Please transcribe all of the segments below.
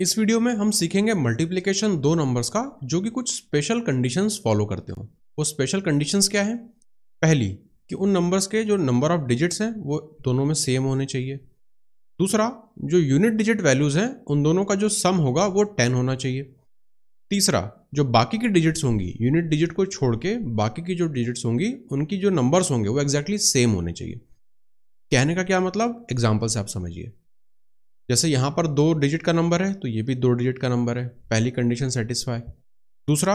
इस वीडियो में हम सीखेंगे मल्टीप्लीकेशन दो नंबर्स का जो कि कुछ स्पेशल कंडीशंस फॉलो करते हो वो स्पेशल कंडीशंस क्या है पहली कि उन नंबर्स के जो नंबर ऑफ डिजिट्स हैं वो दोनों में सेम होने चाहिए दूसरा जो यूनिट डिजिट वैल्यूज़ हैं उन दोनों का जो सम होगा वो टेन होना चाहिए तीसरा जो बाकी की डिजिट्स होंगी यूनिट डिजिट को छोड़ के बाकी की जो डिजिट्स होंगी उनकी जो नंबर्स होंगे वो एग्जैक्टली exactly सेम होने चाहिए कहने का क्या मतलब एग्जाम्पल से आप समझिए जैसे यहाँ पर दो डिजिट का नंबर है तो ये भी दो डिजिट का नंबर है पहली कंडीशन सेटिस्फाई दूसरा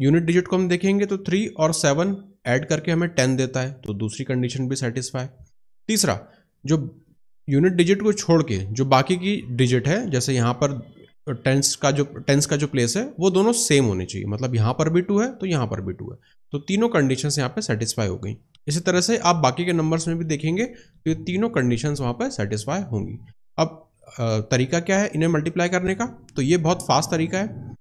यूनिट डिजिट को हम देखेंगे तो थ्री और सेवन ऐड करके हमें टेन देता है तो दूसरी कंडीशन भी सेटिस्फाई तीसरा जो यूनिट डिजिट को छोड़ के जो बाकी की डिजिट है जैसे यहाँ पर टेंस का जो टेंस का जो प्लेस है वो दोनों सेम होने चाहिए मतलब यहाँ पर भी टू है तो यहाँ पर भी टू है तो तीनों कंडीशन यहाँ पर सेटिस्फाई हो गई इसी तरह से आप बाकी के नंबर्स में भी देखेंगे तो ये तीनों कंडीशन वहाँ पर सेटिस्फाई होंगी अब तरीका क्या है इन्हें मल्टीप्लाई करने का तो ये बहुत फास्ट तरीका है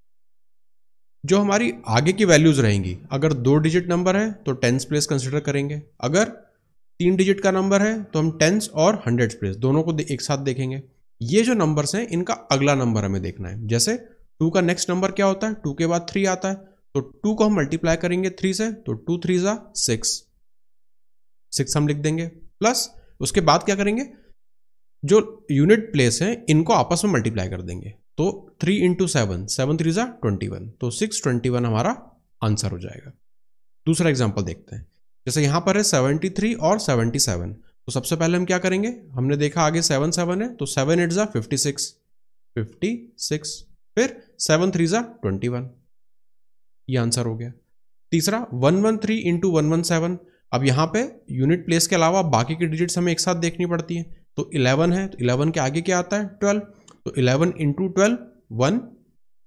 जो हमारी आगे की वैल्यूज़ रहेंगी अगर दो डिजिट नंबर है तो टेंस प्लेस कंसिडर करेंगे अगर तीन डिजिट का नंबर है तो हम टेंस और हंड्रेड प्लेस दोनों को एक साथ देखेंगे ये जो नंबर्स हैं इनका अगला नंबर हमें देखना है जैसे टू का नेक्स्ट नंबर क्या होता है टू के बाद थ्री आता है तो टू को हम मल्टीप्लाई करेंगे थ्री से तो टू थ्री ज़ा सिक्स सिक्स हम लिख देंगे प्लस उसके बाद क्या करेंगे जो यूनिट प्लेस हैं इनको आपस में मल्टीप्लाई कर देंगे तो three into seven seven three ज़ा ट्वेंटी वन तो सिक्स ट्वेंटी वन हमारा आंसर हो जाएगा दूसरा एग्जाम्पल देखते हैं जैसे यहाँ पर है सेवेंटी थ्री और सेवेंटी सेवन तो सबसे पहले हम क्या करेंगे हमने देखा आगे सेवन सेवन है तो सेवन एट ज़ा फिफ्टी सिक्स फिफ्टी सिक्स फिर सेवन थ्री ज़ा ट्वेंटी वन ये आंसर हो गया तीसरा one one three into one one seven अब यहाँ पे यूनिट प्लेस के अलावा बाकी की डिजिट्स हमें एक साथ देखनी पड़ती है तो 11 है तो 11 के आगे क्या आता है 12 तो 11 into twelve one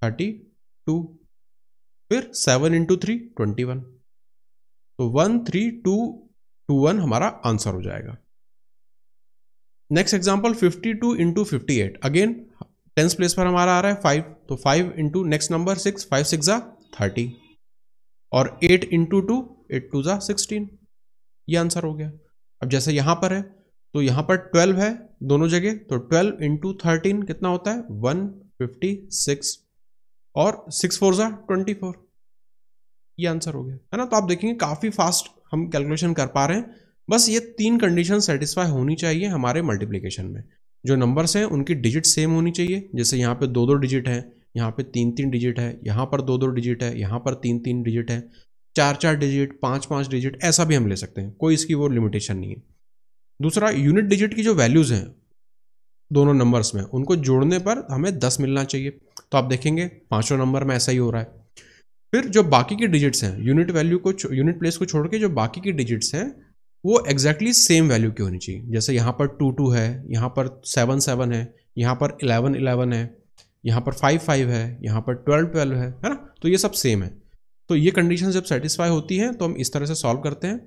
thirty two फिर 7 इंटू थ्री ट्वेंटी वन तो one three two two one हमारा आंसर हो जाएगा next example fifty two into fifty eight again tens place पर हमारा आ रहा है फाइव तो five into next number six five six ज़ा थर्टी और eight into two eight two ज़ा सिक्सटीन ये आंसर हो गया अब जैसे यहां पर है तो यहां पर ट्वेल्व है दोनों जगह तो ट्वेल्व इंटू थर्टीन कितना होता है वन फिफ्टी सिक्स और सिक्स फोर ज़ा ट्वेंटी फोर ये आंसर हो गया है ना तो आप देखेंगे काफ़ी फास्ट हम कैलकुलेशन कर पा रहे हैं बस ये तीन कंडीशन सेटिस्फाई होनी चाहिए हमारे मल्टीप्लिकेशन में जो नंबर्स हैं उनकी डिजिट सेम होनी चाहिए जैसे यहाँ पे दो दो डिजिट है यहाँ पे तीन तीन डिजिट है यहाँ पर दो दो डिजिट है यहाँ पर तीन तीन डिजिट है चार चार डिजिट पांच पांच डिजिट ऐसा भी हम ले सकते हैं कोई इसकी वो लिमिटेशन नहीं है दूसरा यूनिट डिजिट की जो वैल्यूज़ हैं दोनों नंबर्स में उनको जोड़ने पर हमें दस मिलना चाहिए तो आप देखेंगे पाँचों नंबर में ऐसा ही हो रहा है फिर जो बाकी की डिजिट्स हैं यूनिट वैल्यू को यूनिट प्लेस को छोड़ के जो बाकी की डिजिट्स हैं वो एग्जैक्टली सेम वैल्यू की होनी चाहिए जैसे यहाँ पर टू टू है यहाँ पर सेवन सेवन है यहाँ पर इलेवन इलेवन है यहाँ पर फाइव फाइव है यहाँ पर ट्वेल्व ट्वेल्व है है ना तो ये सब सेम है तो ये कंडीशन जब सेटिस्फाई होती हैं तो हम इस तरह से सॉल्व करते हैं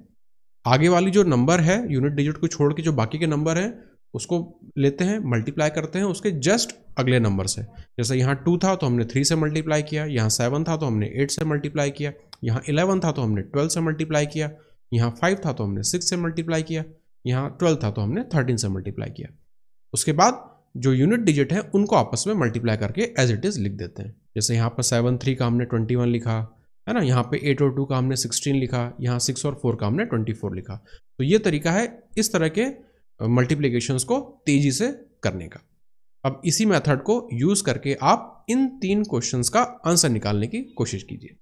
आगे वाली जो नंबर है यूनिट डिजिट को छोड़ के जो बाकी के नंबर हैं उसको लेते हैं मल्टीप्लाई करते हैं उसके जस्ट अगले नंबर से जैसे यहाँ टू था तो हमने थ्री से मल्टीप्लाई किया यहाँ सेवन था तो हमने एट से मल्टीप्लाई किया यहाँ इलेवन था तो हमने ट्वेल्व से मल्टीप्लाई किया यहाँ फाइव था तो हमने सिक्स से मल्टीप्लाई किया यहाँ ट्वेल्व था तो हमने थर्टीन से मल्टीप्लाई किया उसके बाद जो यूनिट डिजिट है उनको आपस में मल्टीप्लाई करके एज इट इज़ लिख देते हैं जैसे यहाँ पर सेवन थ्री का हमने ट्वेंटी वन लिखा है ना यहाँ पे एट और टू का हमने सिक्सटीन लिखा यहाँ सिक्स और फोर का हमने ट्वेंटी फोर लिखा तो ये तरीका है इस तरह के मल्टीप्लीकेशन को तेजी से करने का अब इसी मेथड को यूज़ करके आप इन तीन क्वेश्चंस का आंसर निकालने की कोशिश कीजिए